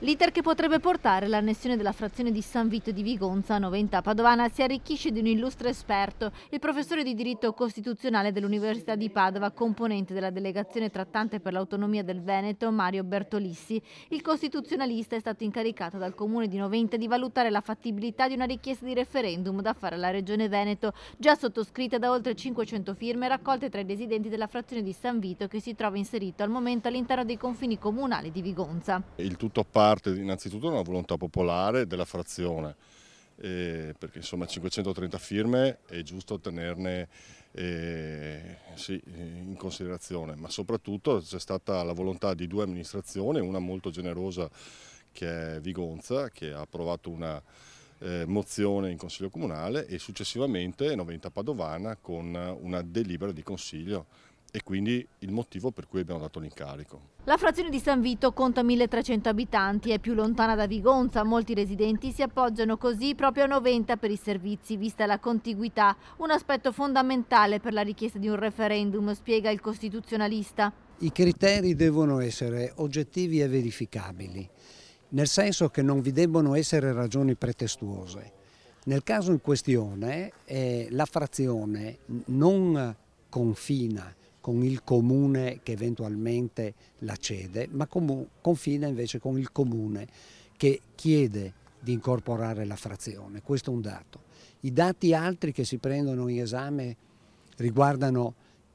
L'iter che potrebbe portare l'annessione della frazione di San Vito di Vigonza a Noventa Padovana si arricchisce di un illustre esperto, il professore di diritto costituzionale dell'Università di Padova, componente della delegazione trattante per l'autonomia del Veneto, Mario Bertolissi. Il costituzionalista è stato incaricato dal comune di Noventa di valutare la fattibilità di una richiesta di referendum da fare alla regione Veneto, già sottoscritta da oltre 500 firme raccolte tra i residenti della frazione di San Vito che si trova inserito al momento all'interno dei confini comunali di Vigonza. Il tutto parte parte innanzitutto da una volontà popolare della frazione, eh, perché insomma 530 firme è giusto tenerne eh, sì, in considerazione, ma soprattutto c'è stata la volontà di due amministrazioni, una molto generosa che è Vigonza, che ha approvato una eh, mozione in Consiglio Comunale e successivamente Noventa Padovana con una delibera di Consiglio e quindi il motivo per cui abbiamo dato l'incarico. La frazione di San Vito conta 1300 abitanti, è più lontana da Vigonza, molti residenti si appoggiano così proprio a 90 per i servizi, vista la contiguità, un aspetto fondamentale per la richiesta di un referendum, spiega il costituzionalista. I criteri devono essere oggettivi e verificabili, nel senso che non vi debbono essere ragioni pretestuose. Nel caso in questione eh, la frazione non confina con il comune che eventualmente la cede, ma confida invece con il comune che chiede di incorporare la frazione. Questo è un dato. I dati altri che si prendono in esame riguardano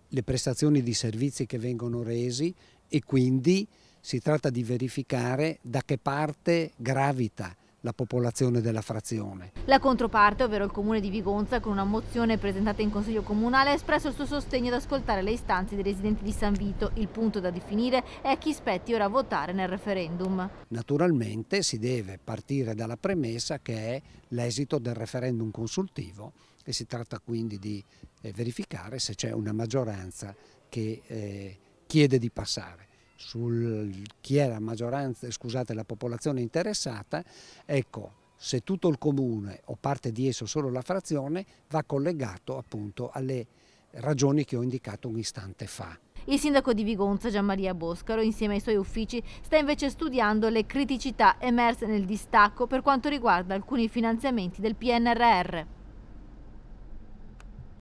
le prestazioni di servizi che vengono resi e quindi si tratta di verificare da che parte gravita la popolazione della frazione. La controparte, ovvero il comune di Vigonza, con una mozione presentata in consiglio comunale, ha espresso il suo sostegno ad ascoltare le istanze dei residenti di San Vito. Il punto da definire è chi spetti ora votare nel referendum. Naturalmente si deve partire dalla premessa che è l'esito del referendum consultivo e si tratta quindi di eh, verificare se c'è una maggioranza che eh, chiede di passare su chi è la maggioranza, scusate, la popolazione interessata, ecco, se tutto il comune o parte di esso solo la frazione va collegato appunto alle ragioni che ho indicato un istante fa. Il sindaco di Vigonza Gianmaria Boscaro insieme ai suoi uffici sta invece studiando le criticità emerse nel distacco per quanto riguarda alcuni finanziamenti del PNRR.